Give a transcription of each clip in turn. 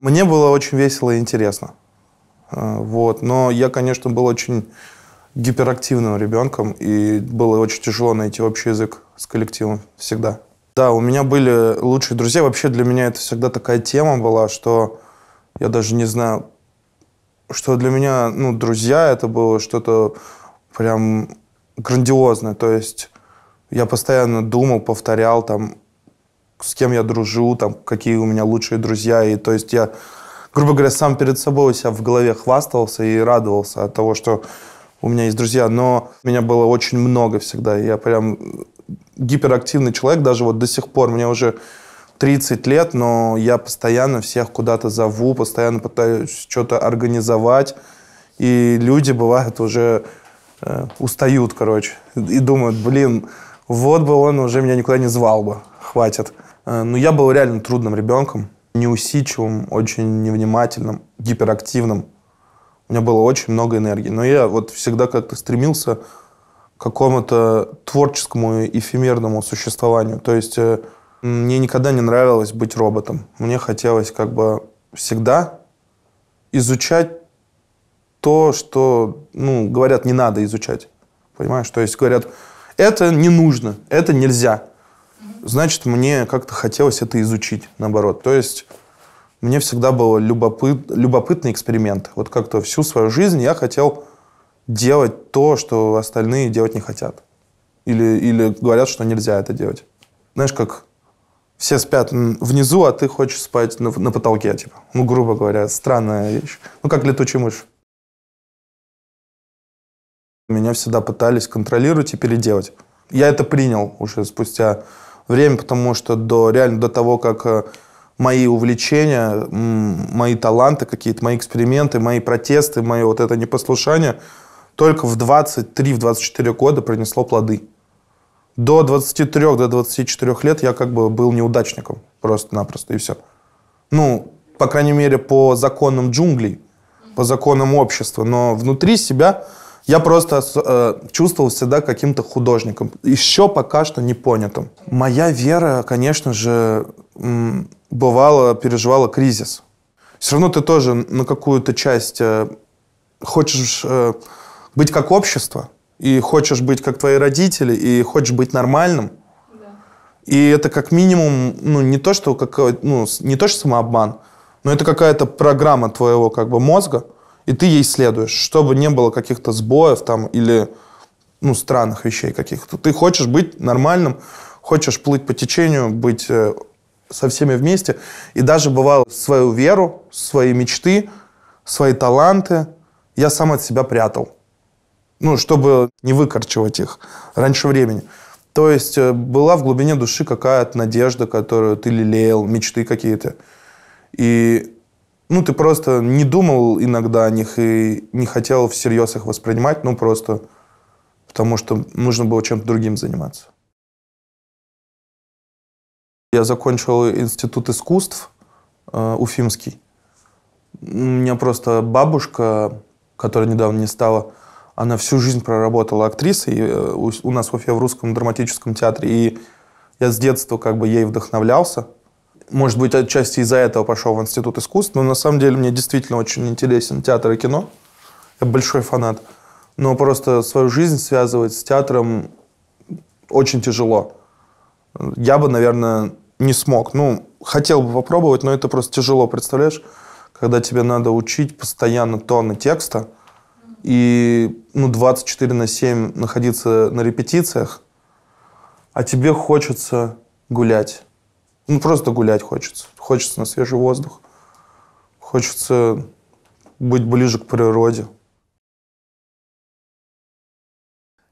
Мне было очень весело и интересно. Э, вот. Но я, конечно, был очень гиперактивным ребенком, и было очень тяжело найти общий язык с коллективом всегда. Да, у меня были лучшие друзья. Вообще для меня это всегда такая тема была, что я даже не знаю, что для меня, ну, друзья это было что-то прям грандиозное. То есть я постоянно думал, повторял там с кем я дружу, там, какие у меня лучшие друзья. И то есть я, грубо говоря, сам перед собой у себя в голове хвастался и радовался от того, что у меня есть друзья. Но меня было очень много всегда. я прям гиперактивный человек, даже вот до сих пор. Мне уже 30 лет, но я постоянно всех куда-то зову, постоянно пытаюсь что-то организовать. И люди, бывают уже э, устают, короче, и думают, блин, вот бы он уже меня никуда не звал бы, хватит. Э, Но ну, я был реально трудным ребенком, неусидчивым, очень невнимательным, гиперактивным. У меня было очень много энергии. Но я вот всегда как-то стремился к какому-то творческому эфемерному существованию. То есть э, мне никогда не нравилось быть роботом. Мне хотелось как бы всегда изучать то, что, ну, говорят, не надо изучать. Понимаешь? То есть говорят, это не нужно, это нельзя значит, мне как-то хотелось это изучить, наоборот. То есть мне всегда был любопыт, любопытный эксперимент. Вот как-то всю свою жизнь я хотел делать то, что остальные делать не хотят. Или, или говорят, что нельзя это делать. Знаешь, как все спят внизу, а ты хочешь спать на, на потолке, типа. Ну, грубо говоря, странная вещь. Ну, как летучий мышь. Меня всегда пытались контролировать и переделать. Я это принял уже спустя время, потому что до, реально до того, как э, мои увлечения, мои таланты какие-то, мои эксперименты, мои протесты, мое вот это непослушание только в 23-24 в года принесло плоды. До 23, до 24 лет я как бы был неудачником просто-напросто, и все. Ну, по крайней мере, по законам джунглей, по законам общества, но внутри себя я просто э, чувствовал всегда каким-то художником, еще пока что не понятым. Моя вера, конечно же, бывала, переживала кризис. Все равно ты тоже на какую-то часть э, хочешь э, быть как общество, и хочешь быть как твои родители, и хочешь быть нормальным. И это как минимум, ну, не то, что, какой, ну, не то, что самообман, но это какая-то программа твоего как бы мозга, и ты ей следуешь, чтобы не было каких-то сбоев там или ну, странных вещей каких-то. Ты хочешь быть нормальным, хочешь плыть по течению, быть э, со всеми вместе. И даже бывало свою веру, свои мечты, свои таланты я сам от себя прятал. Ну, чтобы не выкорчивать их раньше времени. То есть э, была в глубине души какая-то надежда, которую ты лелеял, мечты какие-то. И ну, ты просто не думал иногда о них и не хотел всерьез их воспринимать, ну, просто потому что нужно было чем-то другим заниматься. Я закончил институт искусств э, Уфимский. У меня просто бабушка, которая недавно не стала, она всю жизнь проработала актрисой э, у, нас в Уфе в русском драматическом театре. И я с детства как бы ей вдохновлялся – может быть, отчасти из-за этого пошел в Институт искусств, но на самом деле мне действительно очень интересен театр и кино. Я большой фанат. Но просто свою жизнь связывать с театром очень тяжело. Я бы, наверное, не смог. Ну, хотел бы попробовать, но это просто тяжело, представляешь? Когда тебе надо учить постоянно тонны текста и ну, 24 на 7 находиться на репетициях, а тебе хочется гулять ну, просто гулять хочется. Хочется на свежий воздух. Хочется быть ближе к природе.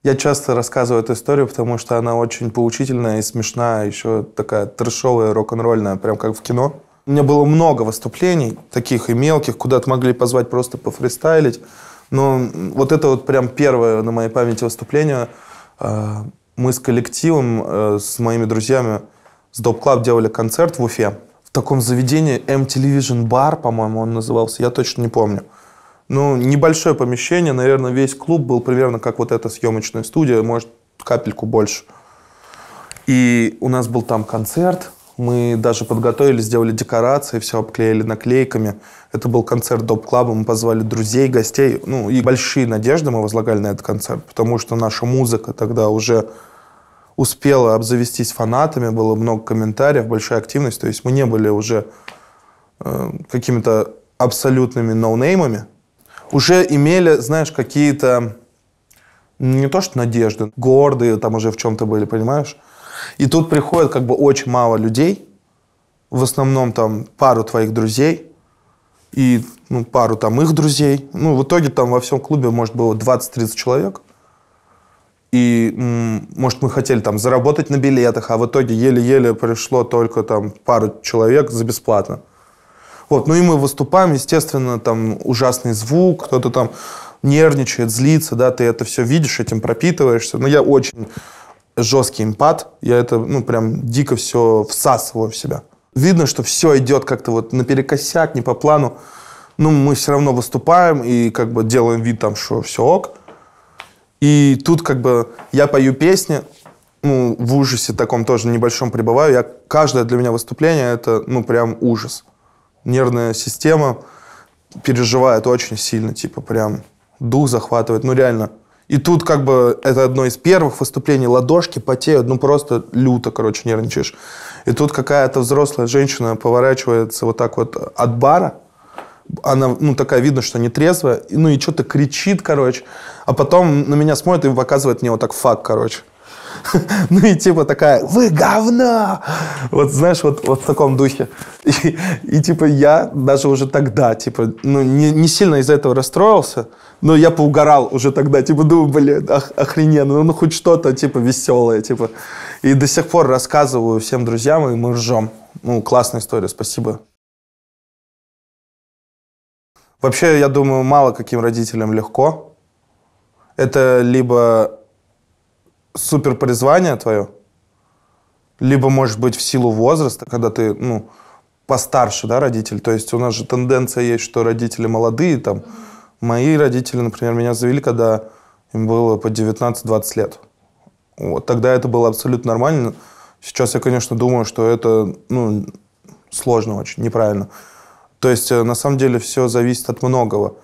Я часто рассказываю эту историю, потому что она очень поучительная и смешная, еще такая трешовая, рок-н-ролльная, прям как в кино. У меня было много выступлений, таких и мелких, куда-то могли позвать просто пофристайлить. Но вот это вот прям первое на моей памяти выступление. Э, мы с коллективом, э, с моими друзьями с Доп Клаб делали концерт в Уфе. В таком заведении M-Television Bar, по-моему, он назывался, я точно не помню. Ну, небольшое помещение, наверное, весь клуб был примерно как вот эта съемочная студия, может, капельку больше. И у нас был там концерт, мы даже подготовили, сделали декорации, все обклеили наклейками. Это был концерт Доп Клаба, мы позвали друзей, гостей. Ну, и большие надежды мы возлагали на этот концерт, потому что наша музыка тогда уже успела обзавестись фанатами, было много комментариев, большая активность. То есть мы не были уже э, какими-то абсолютными ноунеймами. Уже имели, знаешь, какие-то не то что надежды, гордые там уже в чем-то были, понимаешь? И тут приходит как бы очень мало людей, в основном там пару твоих друзей и ну, пару там их друзей. Ну, в итоге там во всем клубе, может, было 20-30 человек – и, может, мы хотели там заработать на билетах, а в итоге еле-еле пришло только там пару человек за бесплатно. Вот, ну и мы выступаем, естественно, там ужасный звук, кто-то там нервничает, злится, да, ты это все видишь, этим пропитываешься. Но я очень жесткий импат, я это, ну, прям дико все всасываю в себя. Видно, что все идет как-то вот наперекосяк, не по плану. Ну, мы все равно выступаем и как бы делаем вид там, что все ок. И тут как бы я пою песни, ну, в ужасе таком тоже небольшом пребываю. Я, каждое для меня выступление — это, ну, прям ужас. Нервная система переживает очень сильно, типа, прям дух захватывает, ну, реально. И тут как бы это одно из первых выступлений, ладошки потеют, ну, просто люто, короче, нервничаешь. И тут какая-то взрослая женщина поворачивается вот так вот от бара — она, ну, такая, видно, что не трезвая, ну, и что-то кричит, короче, а потом на меня смотрит и показывает мне вот так факт, короче. Ну и типа такая, вы говна! Вот знаешь, вот, вот в таком духе. И, и типа я даже уже тогда, типа, ну не, не сильно из-за этого расстроился, но я поугорал уже тогда, типа думаю, блин, ох, охрененно, ну, ну хоть что-то типа веселое, типа. И до сих пор рассказываю всем друзьям, и мы ржем. Ну, классная история, спасибо. Вообще, я думаю, мало каким родителям легко. Это либо супер призвание твое, либо, может быть, в силу возраста, когда ты, ну, постарше, да, родитель. То есть у нас же тенденция есть, что родители молодые, там, мои родители, например, меня завели, когда им было по 19-20 лет. Вот, тогда это было абсолютно нормально. Сейчас я, конечно, думаю, что это, ну, сложно очень, неправильно. То есть, э, на самом деле, все зависит от многого.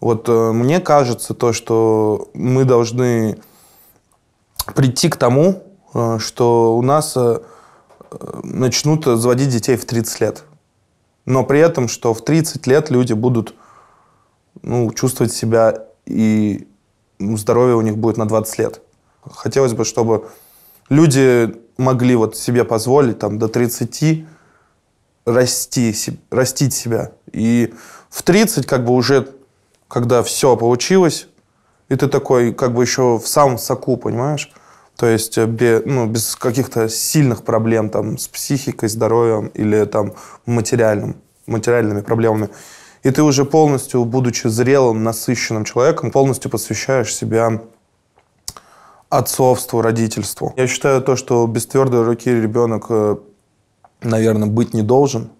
Вот э, мне кажется то, что мы должны прийти к тому, э, что у нас начнут заводить детей в 30 лет. Но при этом, что в 30 лет люди будут ну, чувствовать себя и здоровье у них будет на 20 лет. Хотелось бы, чтобы люди могли вот себе позволить там до 30 расти, растить себя. И в 30 как бы уже, когда все получилось, и ты такой как бы еще в самом соку, понимаешь? То есть э, без, ну, без каких-то сильных проблем там с психикой, здоровьем или там материальным, материальными проблемами. И ты уже полностью, будучи зрелым, насыщенным человеком, полностью посвящаешь себя отцовству, родительству. Я считаю то, что без твердой руки ребенок э, наверное, быть не должен.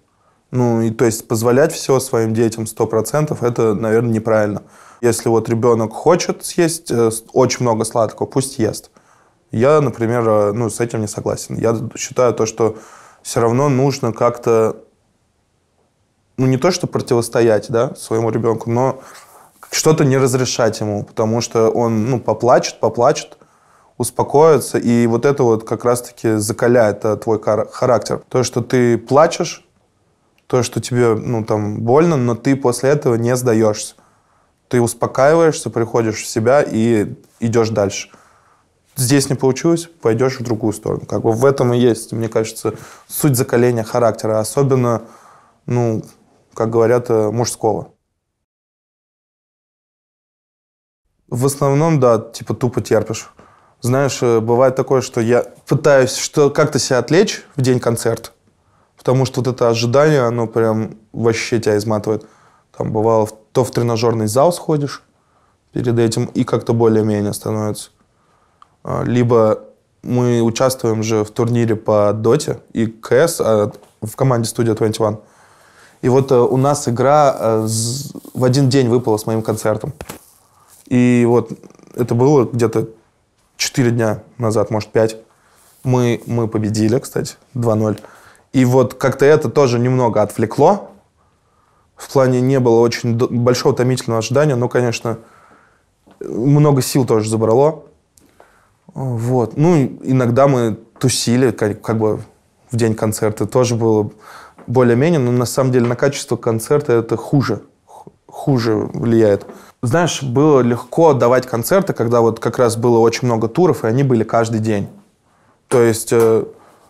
Ну, и то есть позволять все своим детям 100% это, наверное, неправильно. Если вот ребенок хочет съесть э, очень много сладкого, пусть ест. Я, например, э, ну, с этим не согласен. Я считаю то, что все равно нужно как-то, ну, не то, что противостоять, да, своему ребенку, но что-то не разрешать ему, потому что он, ну, поплачет, поплачет, успокоиться, и вот это вот как раз-таки закаляет э, твой характер. То, что ты плачешь, то, что тебе, ну, там, больно, но ты после этого не сдаешься. Ты успокаиваешься, приходишь в себя и идешь дальше. Здесь не получилось, пойдешь в другую сторону. Как бы в этом и есть, мне кажется, суть закаления характера, особенно, ну, как говорят, э, мужского. В основном, да, типа тупо терпишь. Знаешь, э, бывает такое, что я пытаюсь что как-то себя отвлечь в день концерт, потому что вот это ожидание, оно прям вообще тебя изматывает. Там бывало, то в тренажерный зал сходишь перед этим, и как-то более-менее становится. А, либо мы участвуем же в турнире по доте и КС а в команде Studio 21. И вот э, у нас игра э, в один день выпала с моим концертом. И вот это было где-то 4 дня назад, может, 5. Мы, мы победили, кстати, 2-0. И вот как-то это тоже немного отвлекло. В плане не было очень большого томительного ожидания, но, конечно, много сил тоже забрало. Вот. Ну, иногда мы тусили, как, как бы в день концерта тоже было более-менее, но на самом деле на качество концерта это хуже, хуже влияет знаешь, было легко давать концерты, когда вот как раз было очень много туров, и они были каждый день. То есть э,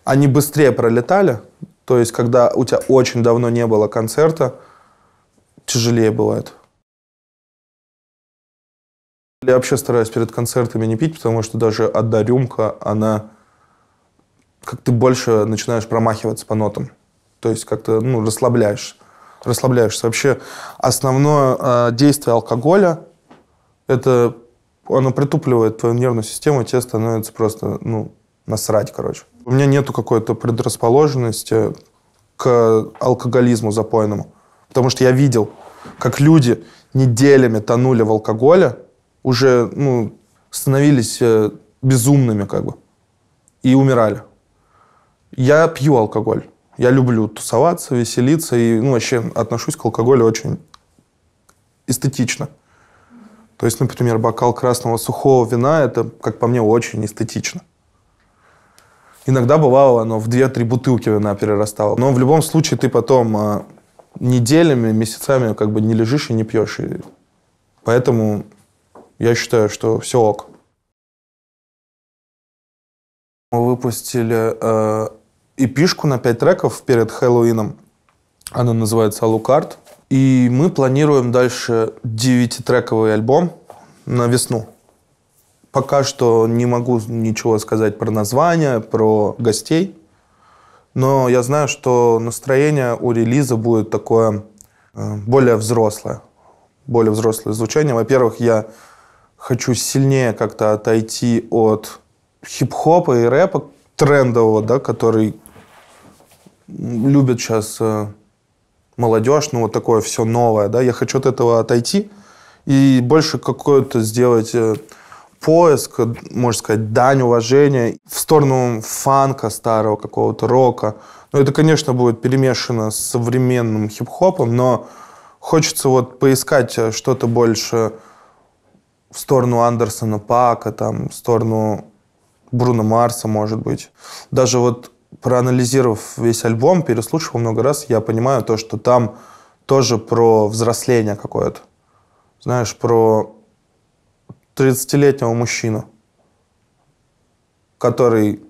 они быстрее пролетали. То есть, когда у тебя очень давно не было концерта, тяжелее бывает. Я вообще стараюсь перед концертами не пить, потому что даже одна рюмка, она как ты больше начинаешь промахиваться по нотам. То есть как-то ну, расслабляешь расслабляешься. Вообще основное э, действие алкоголя – это оно притупливает твою нервную систему, и тебе становится просто, ну, насрать, короче. У меня нету какой-то предрасположенности к алкоголизму запойному. Потому что я видел, как люди неделями тонули в алкоголе, уже, ну, становились э, безумными, как бы, и умирали. Я пью алкоголь. Я люблю тусоваться, веселиться и ну, вообще отношусь к алкоголю очень эстетично. То есть, например, бокал красного сухого вина – это, как по мне, очень эстетично. Иногда бывало, оно в 2-3 бутылки вина перерастало. Но в любом случае ты потом а, неделями, месяцами как бы не лежишь и не пьешь. И поэтому я считаю, что все ок. Мы выпустили э, эпишку на 5 треков перед Хэллоуином. Она называется «Алукарт». И мы планируем дальше 9-трековый альбом на весну. Пока что не могу ничего сказать про название, про гостей. Но я знаю, что настроение у релиза будет такое э, более взрослое. Более взрослое звучание. Во-первых, я хочу сильнее как-то отойти от хип-хопа и рэпа трендового, да, который любят сейчас э, молодежь, ну вот такое все новое, да, я хочу от этого отойти и больше какой-то сделать э, поиск, можно сказать, дань уважения в сторону фанка старого какого-то рока. Ну, это, конечно, будет перемешано с современным хип-хопом, но хочется вот поискать э, что-то больше в сторону Андерсона Пака, там, в сторону Бруно Марса, может быть. Даже вот проанализировав весь альбом, переслушав много раз, я понимаю то, что там тоже про взросление какое-то. Знаешь, про 30-летнего мужчину, который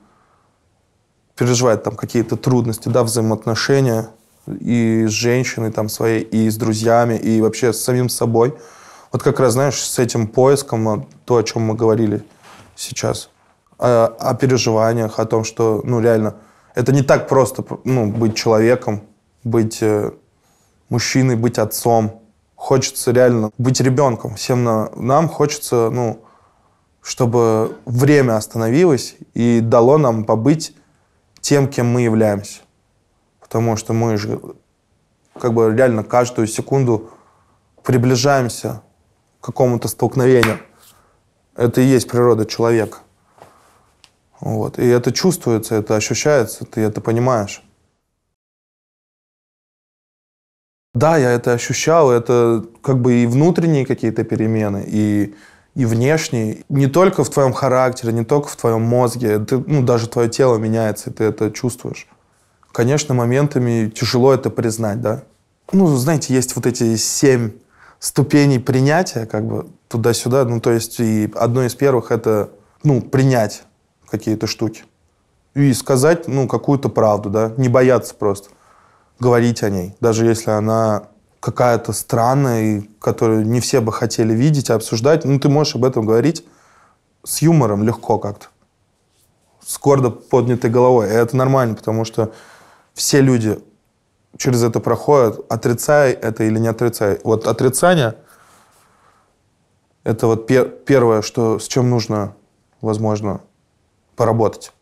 переживает там какие-то трудности, да, взаимоотношения и с женщиной там своей, и с друзьями, и вообще с самим собой. Вот как раз, знаешь, с этим поиском, а, то, о чем мы говорили сейчас, о, а, о переживаниях, о том, что, ну, реально – это не так просто ну, быть человеком, быть э, мужчиной, быть отцом. Хочется реально быть ребенком. Всем на, нам хочется, ну, чтобы время остановилось и дало нам побыть тем, кем мы являемся. Потому что мы же как бы реально каждую секунду приближаемся к какому-то столкновению. Это и есть природа человека. Вот. И это чувствуется, это ощущается, ты это понимаешь. Да, я это ощущал, это как бы и внутренние какие-то перемены, и, и внешние. Не только в твоем характере, не только в твоем мозге, ты, ну, даже твое тело меняется, и ты это чувствуешь. Конечно, моментами тяжело это признать, да. Ну, знаете, есть вот эти семь ступеней принятия, как бы туда-сюда. Ну, то есть, и одно из первых это, ну, принять какие-то штуки. И сказать, ну, какую-то правду, да, не бояться просто говорить о ней, даже если она какая-то странная, и которую не все бы хотели видеть, обсуждать, ну, ты можешь об этом говорить с юмором легко как-то, с гордо поднятой головой. И это нормально, потому что все люди через это проходят, отрицай это или не отрицай. Вот отрицание — это вот пер первое, что, с чем нужно, возможно, поработать.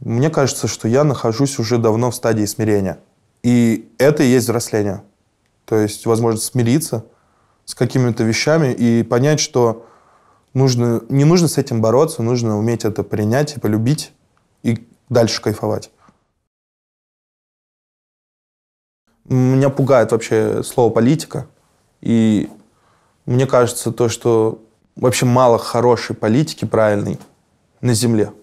Мне кажется, что я нахожусь уже давно в стадии смирения. И это и есть взросление. То есть возможность смириться с какими-то вещами и понять, что нужно, не нужно с этим бороться, нужно уметь это принять и полюбить и дальше кайфовать. Меня пугает вообще слово политика. И мне кажется то, что вообще мало хорошей политики правильной на Земле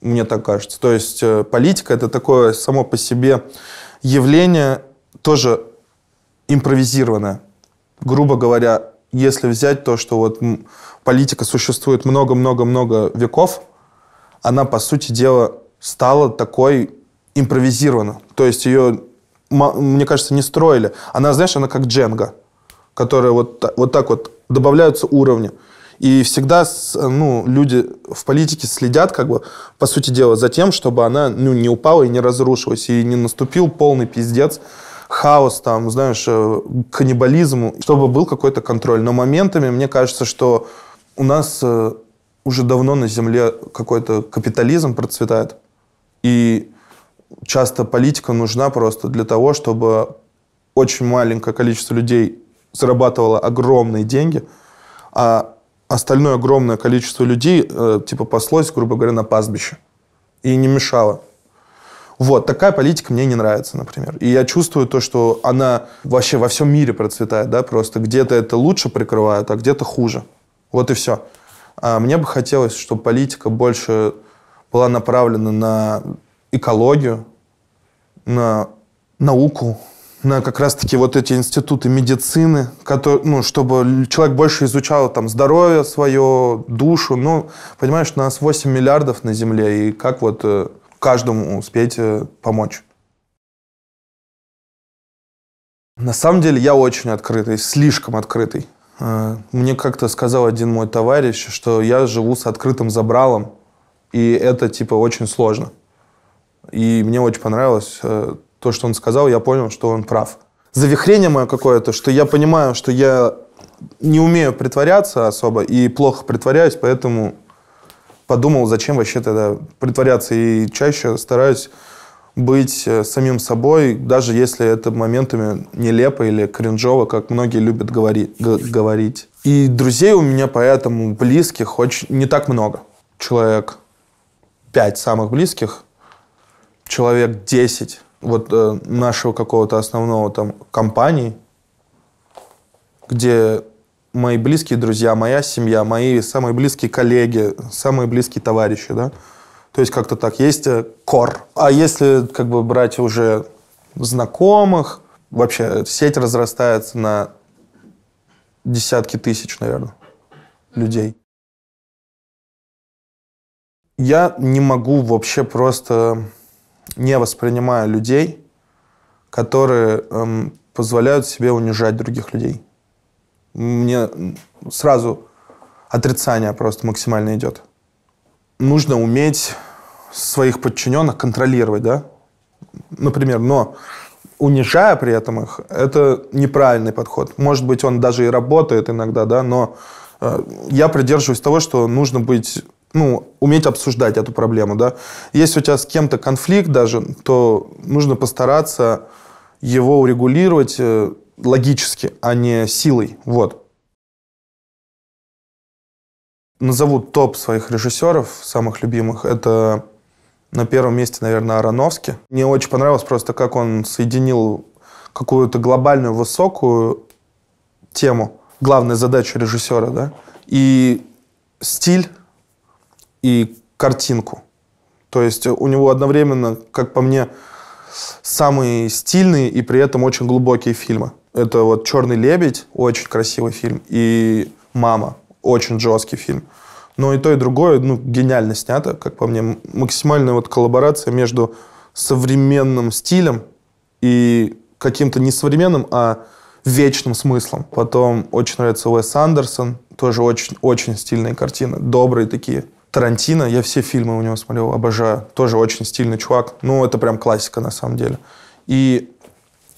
мне так кажется. То есть э, политика это такое само по себе явление, тоже импровизированное. Грубо говоря, если взять то, что вот политика существует много-много-много веков, она, по сути дела, стала такой импровизирована. То есть ее, мне кажется, не строили. Она, знаешь, она как дженга, которая вот, вот так вот добавляются уровни. И всегда ну, люди в политике следят, как бы, по сути дела, за тем, чтобы она ну, не упала и не разрушилась, и не наступил полный пиздец, хаос, там, знаешь, э, каннибализм, чтобы был какой-то контроль. Но моментами мне кажется, что у нас э, уже давно на Земле какой-то капитализм процветает. И часто политика нужна просто для того, чтобы очень маленькое количество людей зарабатывало огромные деньги, а остальное огромное количество людей э, типа паслось, грубо говоря, на пастбище и не мешало. Вот, такая политика мне не нравится, например. И я чувствую то, что она вообще во всем мире процветает, да, просто где-то это лучше прикрывают, а где-то хуже. Вот и все. А мне бы хотелось, чтобы политика больше была направлена на экологию, на науку, на как раз-таки вот эти институты медицины, которые, ну, чтобы человек больше изучал там здоровье свое, душу. Ну, понимаешь, у нас 8 миллиардов на Земле, и как вот э, каждому успеть э, помочь? На самом деле я очень открытый, слишком открытый. Э, мне как-то сказал один мой товарищ, что я живу с открытым забралом, и это типа очень сложно. И мне очень понравилось то, что он сказал, я понял, что он прав. Завихрение мое какое-то, что я понимаю, что я не умею притворяться особо и плохо притворяюсь, поэтому подумал, зачем вообще тогда притворяться. И чаще стараюсь быть э, самим собой, даже если это моментами нелепо или кринжово, как многие любят говори, говорить. И друзей у меня поэтому близких очень не так много. Человек пять самых близких, человек десять вот э, нашего какого-то основного там компании, где мои близкие друзья, моя семья, мои самые близкие коллеги, самые близкие товарищи, да. То есть как-то так. Есть э, кор. А если как бы брать уже знакомых, вообще сеть разрастается на десятки тысяч, наверное, людей. Я не могу вообще просто не воспринимаю людей, которые эм, позволяют себе унижать других людей. Мне сразу отрицание просто максимально идет. Нужно уметь своих подчиненных контролировать, да? Например, но унижая при этом их, это неправильный подход. Может быть, он даже и работает иногда, да, но э, я придерживаюсь того, что нужно быть ну, уметь обсуждать эту проблему, да. Если у тебя с кем-то конфликт даже, то нужно постараться его урегулировать э, логически, а не силой, вот. Назову топ своих режиссеров, самых любимых. Это на первом месте, наверное, Ароновский. Мне очень понравилось просто, как он соединил какую-то глобальную, высокую тему, главная задача режиссера, да, и стиль и картинку. То есть у него одновременно, как по мне, самые стильные и при этом очень глубокие фильмы. Это вот «Черный лебедь» — очень красивый фильм, и «Мама» — очень жесткий фильм. Но и то, и другое, ну, гениально снято, как по мне. Максимальная вот коллаборация между современным стилем и каким-то не современным, а вечным смыслом. Потом очень нравится Уэс Андерсон, тоже очень-очень стильные картины, добрые такие. Тарантино, я все фильмы у него смотрел, обожаю. Тоже очень стильный чувак. Ну, это прям классика на самом деле. И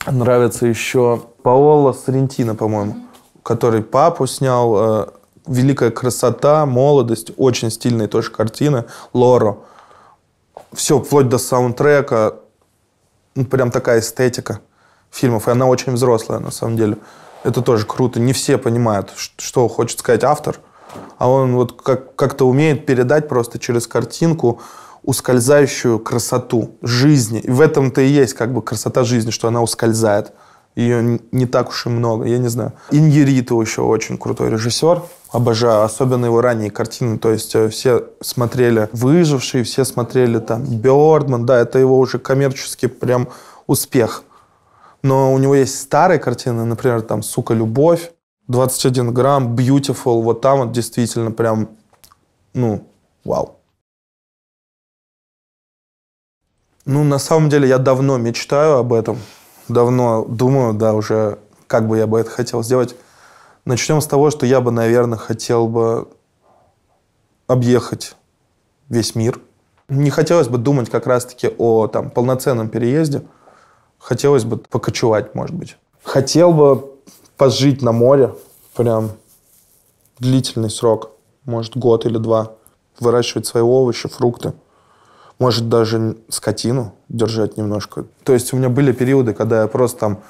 нравится еще Паоло Соррентино, по-моему, который папу снял. Э, «Великая красота», «Молодость», очень стильные тоже картины. «Лоро». Все, вплоть до саундтрека. Ну, прям такая эстетика фильмов. И она очень взрослая, на самом деле. Это тоже круто. Не все понимают, что хочет сказать автор – а он вот как- как-то умеет передать просто через картинку ускользающую красоту жизни. И в этом-то и есть как бы красота жизни, что она ускользает. Ее не так уж и много, я не знаю. Иньериту еще очень крутой режиссер. Обожаю, особенно его ранние картины. То есть э, все смотрели «Выживший», все смотрели там «Бёрдман». Да, это его уже коммерческий прям успех. Но у него есть старые картины, например, там «Сука, любовь». 21 грамм, beautiful, вот там вот действительно прям, ну, вау. Ну, на самом деле, я давно мечтаю об этом, давно думаю, да, уже как бы я бы это хотел сделать. Начнем с того, что я бы, наверное, хотел бы объехать весь мир. Не хотелось бы думать как раз-таки о там, полноценном переезде. Хотелось бы покочевать, может быть. Хотел бы пожить на море прям длительный срок, может год или два, выращивать свои овощи, фрукты, может даже скотину держать немножко. То есть у меня были периоды, когда я просто там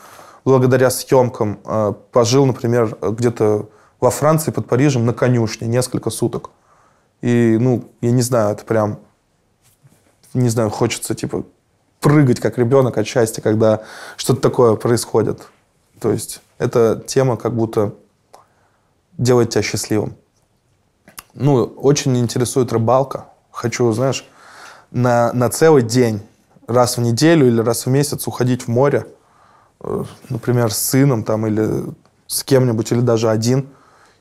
благодаря съемкам э, пожил, например, где-то во Франции под Парижем на конюшне несколько суток. И, ну, я не знаю, это прям, не знаю, хочется, типа, прыгать как ребенок от счастья, когда что-то такое происходит. То есть эта тема как будто делает тебя счастливым. Ну, очень интересует рыбалка. Хочу, знаешь, на, на целый день, раз в неделю или раз в месяц уходить в море, э, например, с сыном там или с кем-нибудь, или даже один.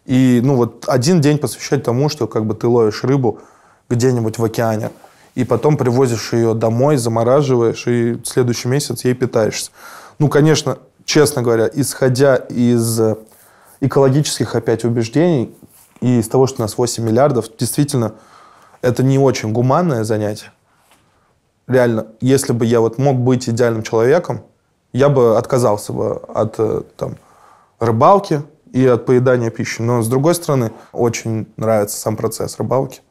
И, ну, вот один день посвящать тому, что как бы ты ловишь рыбу где-нибудь в океане, и потом привозишь ее домой, замораживаешь, и следующий месяц ей питаешься. Ну, конечно, честно говоря, исходя из э, экологических опять убеждений и из того, что у нас 8 миллиардов, действительно, это не очень гуманное занятие. Реально, если бы я вот мог быть идеальным человеком, я бы отказался бы от э, там, рыбалки и от поедания пищи. Но, с другой стороны, очень нравится сам процесс рыбалки.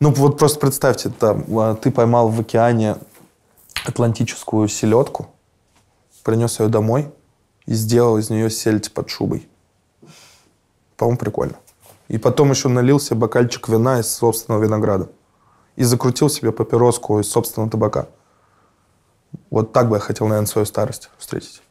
Ну, вот просто представьте, там, а, ты поймал в океане атлантическую селедку – принес ее домой и сделал из нее сельдь под шубой. По-моему, прикольно. И потом еще налил себе бокальчик вина из собственного винограда. И закрутил себе папироску из собственного табака. Вот так бы я хотел, наверное, свою старость встретить.